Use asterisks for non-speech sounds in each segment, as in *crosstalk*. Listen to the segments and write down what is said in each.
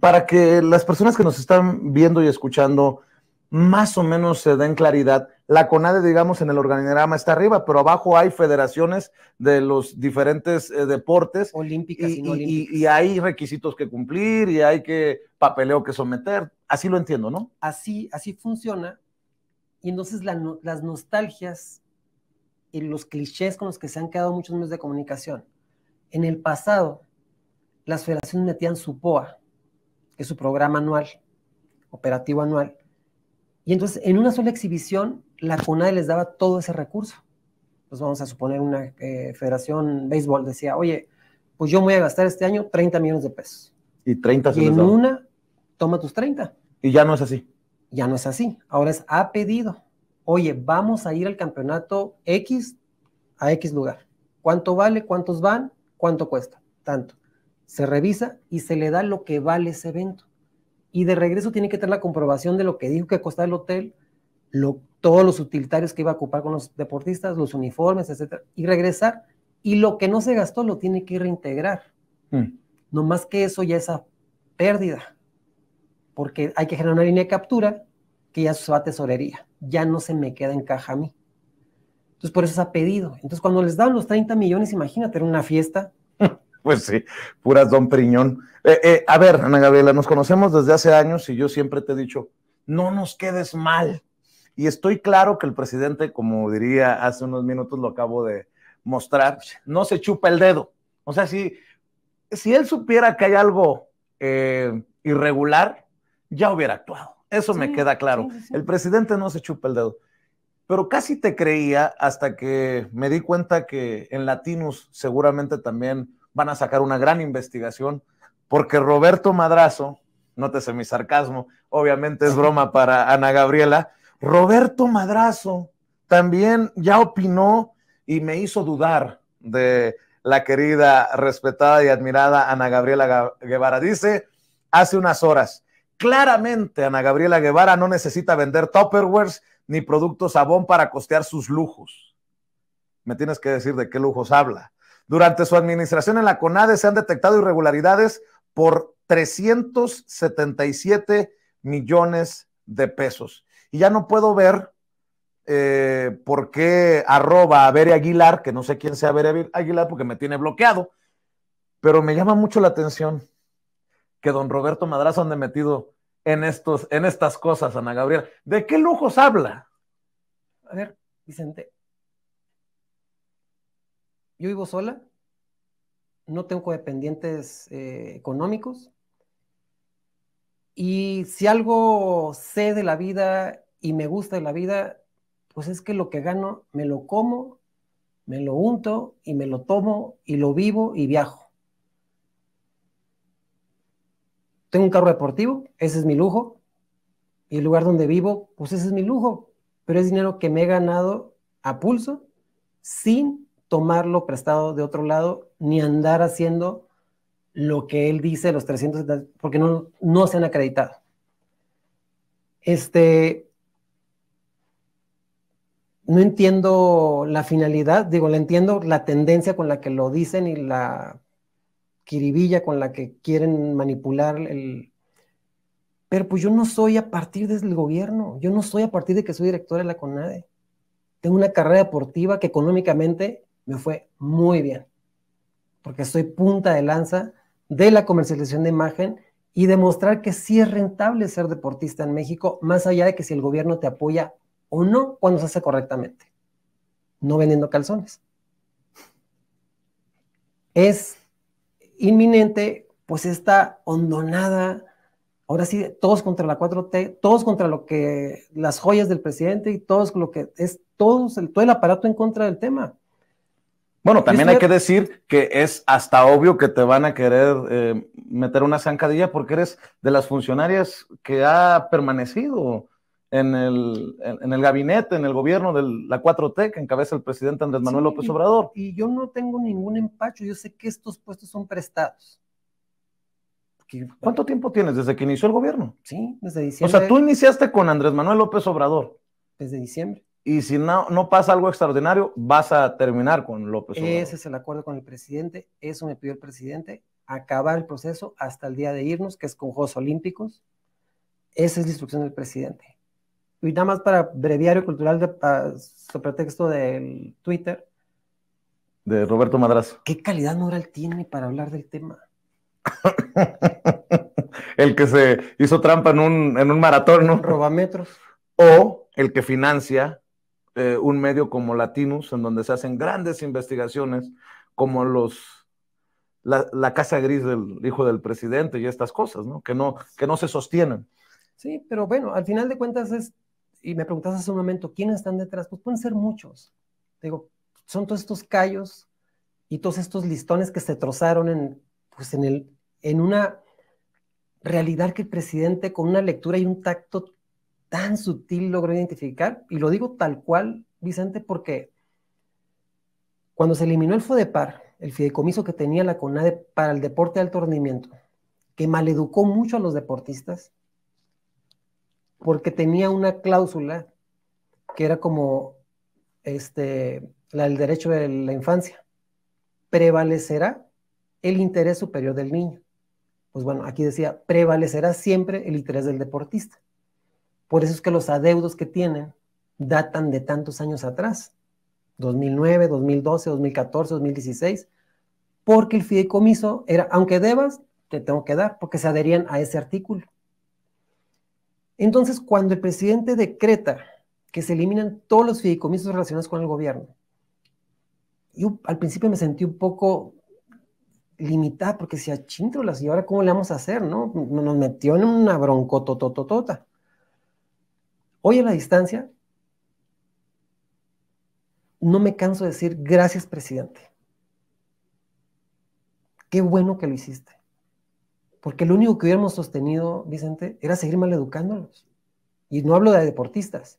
para que las personas que nos están viendo y escuchando más o menos se den claridad, la CONADE, digamos, en el organigrama está arriba, pero abajo hay federaciones de los diferentes eh, deportes. Olímpicas y, no y, hay requisitos que cumplir y hay que papeleo que someter. Así lo entiendo, ¿no? Así, así funciona. Y entonces las nostalgias y los clichés con los que se han quedado muchos medios de comunicación. En el pasado, las federaciones metían su POA, es su programa anual, operativo anual. Y entonces, en una sola exhibición, la CONADE les daba todo ese recurso. Pues vamos a suponer una eh, federación béisbol decía, oye, pues yo voy a gastar este año 30 millones de pesos. Y 30 en una, toma tus 30. Y ya no es así. Ya no es así. Ahora es ha pedido. Oye, vamos a ir al campeonato X a X lugar. ¿Cuánto vale? ¿Cuántos van? ¿Cuánto cuesta? Tanto se revisa y se le da lo que vale ese evento. Y de regreso tiene que tener la comprobación de lo que dijo que costaba el hotel, lo, todos los utilitarios que iba a ocupar con los deportistas, los uniformes, etc. y regresar. Y lo que no se gastó lo tiene que reintegrar. Mm. No más que eso ya esa pérdida, porque hay que generar una línea de captura que ya se va a tesorería, ya no se me queda en caja a mí. Entonces, por eso se ha pedido. Entonces, cuando les dan los 30 millones, imagínate, era una fiesta, pues sí, puras don Priñón. Eh, eh, a ver, Ana Gabriela, nos conocemos desde hace años y yo siempre te he dicho, no nos quedes mal. Y estoy claro que el presidente, como diría hace unos minutos, lo acabo de mostrar, no se chupa el dedo. O sea, si, si él supiera que hay algo eh, irregular, ya hubiera actuado. Eso me queda claro. El presidente no se chupa el dedo. Pero casi te creía hasta que me di cuenta que en Latinos seguramente también van a sacar una gran investigación, porque Roberto Madrazo, nótese mi sarcasmo, obviamente es broma para Ana Gabriela, Roberto Madrazo también ya opinó y me hizo dudar de la querida, respetada y admirada Ana Gabriela Guevara. Dice hace unas horas, claramente Ana Gabriela Guevara no necesita vender Tupperwares ni productos sabón para costear sus lujos. Me tienes que decir de qué lujos habla. Durante su administración en la CONADE se han detectado irregularidades por 377 millones de pesos. Y ya no puedo ver eh, por qué arroba a Aguilar, que no sé quién sea Bere Aguilar porque me tiene bloqueado, pero me llama mucho la atención que don Roberto Madrazo ande metido en, estos, en estas cosas, Ana Gabriel ¿De qué lujos habla? A ver, Vicente, yo vivo sola, no tengo dependientes eh, económicos. Y si algo sé de la vida y me gusta de la vida, pues es que lo que gano me lo como, me lo unto y me lo tomo y lo vivo y viajo. Tengo un carro deportivo, ese es mi lujo. Y el lugar donde vivo, pues ese es mi lujo. Pero es dinero que me he ganado a pulso sin tomarlo prestado de otro lado, ni andar haciendo lo que él dice, los 300, porque no, no se han acreditado. Este, no entiendo la finalidad, digo, la entiendo la tendencia con la que lo dicen y la kiribilla con la que quieren manipular el... Pero pues yo no soy a partir del gobierno, yo no soy a partir de que soy director de la CONADE. Tengo una carrera deportiva que económicamente me fue muy bien, porque soy punta de lanza de la comercialización de imagen y demostrar que sí es rentable ser deportista en México, más allá de que si el gobierno te apoya o no cuando se hace correctamente, no vendiendo calzones. Es inminente, pues esta hondonada, ahora sí, todos contra la 4T, todos contra lo que las joyas del presidente y todos lo que es, todos, todo el aparato en contra del tema. Bueno, también hay que decir que es hasta obvio que te van a querer eh, meter una zancadilla porque eres de las funcionarias que ha permanecido en el, gabinete, en el gobierno de la 4T que encabeza el presidente Andrés Manuel López Obrador. Y, yo no tengo ningún empacho, yo sé que estos puestos son prestados. ¿Cuánto tiempo tienes desde que inició el gobierno? Sí, desde diciembre. O sea, tú iniciaste con Andrés Manuel López Obrador. Desde diciembre y si no, no pasa algo extraordinario, vas a terminar con López Obrador. Ese es el acuerdo con el presidente, eso me pidió el presidente, acabar el proceso hasta el día de irnos, que es con Juegos Olímpicos. Esa es la instrucción del presidente. Y nada más para breviario cultural de, sobre texto del Twitter. De Roberto Madrazo. ¿Qué calidad moral tiene para hablar del tema? *laughs* el que se hizo trampa en un, maratón, ¿no? Robametros. O el que financia eh, un medio como Latinus, en donde se hacen grandes investigaciones, como los la, casa gris del hijo del presidente y estas cosas, Que, ¿no? que no se sostienen. Sí, pero bueno, al final de cuentas es, y me preguntaste hace un momento, ¿quiénes están detrás? Pues pueden ser muchos. Digo, son todos estos callos y todos estos listones que se trozaron en, pues en, el, en una realidad que el presidente con una lectura y un tacto tan sutil logró identificar, y lo digo tal cual, Vicente, porque cuando se eliminó el FODEPAR, el fideicomiso que tenía la CONADE para el deporte de alto rendimiento, que maleducó mucho a los deportistas, porque tenía una cláusula que era como este, la derecho de la infancia. Prevalecerá el interés superior del niño. Pues bueno, aquí decía, prevalecerá siempre el interés del deportista. Por eso es que los adeudos que tienen datan de tantos años atrás, 2009, 2012, 2014, 2016, porque el fideicomiso era, aunque debas, te tengo que dar, porque se adherían a ese artículo. Entonces, cuando el presidente decreta que se eliminan todos los fideicomisos relacionados con el gobierno, yo al principio me sentí un poco limitada porque decía, chintrolas, ¿y ahora cómo le vamos a hacer? ¿no? Nos metió en una broncotototota. Hoy a la distancia, no me canso de decir gracias, presidente. Qué bueno que lo hiciste. Porque lo único que hubiéramos sostenido, Vicente, era seguir maleducándolos. Y no hablo de deportistas,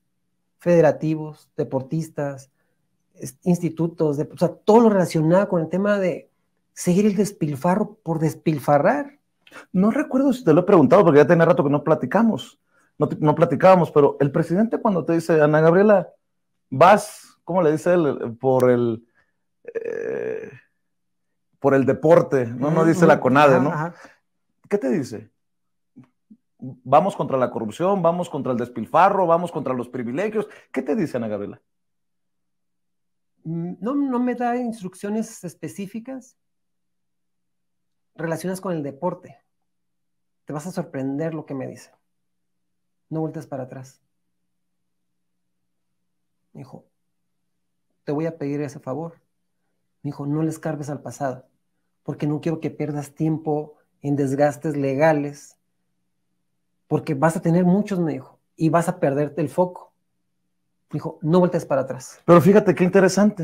federativos, deportistas, institutos, o sea, todo lo relacionado con el tema de seguir el despilfarro por despilfarrar. No recuerdo si te lo he preguntado, porque ya tenía rato que no platicamos no, platicábamos, pero el presidente cuando te dice, Ana Gabriela, vas, ¿cómo le dice él? Por el... Eh, por el deporte, no no dice la CONADE, ¿no? ¿Qué te dice? Vamos contra la corrupción, vamos contra el despilfarro, vamos contra los privilegios. ¿Qué te dice Ana Gabriela? Mm, no, no me da instrucciones específicas relacionadas con el deporte. Te vas a sorprender lo que me dice no vueltas para atrás. Me dijo, te voy a pedir ese favor. Me dijo, no les cargues al pasado, porque no quiero que pierdas tiempo en desgastes legales, porque vas a tener muchos, me dijo, y vas a perderte el foco. Me dijo, no vueltas para atrás. Pero fíjate qué interesante.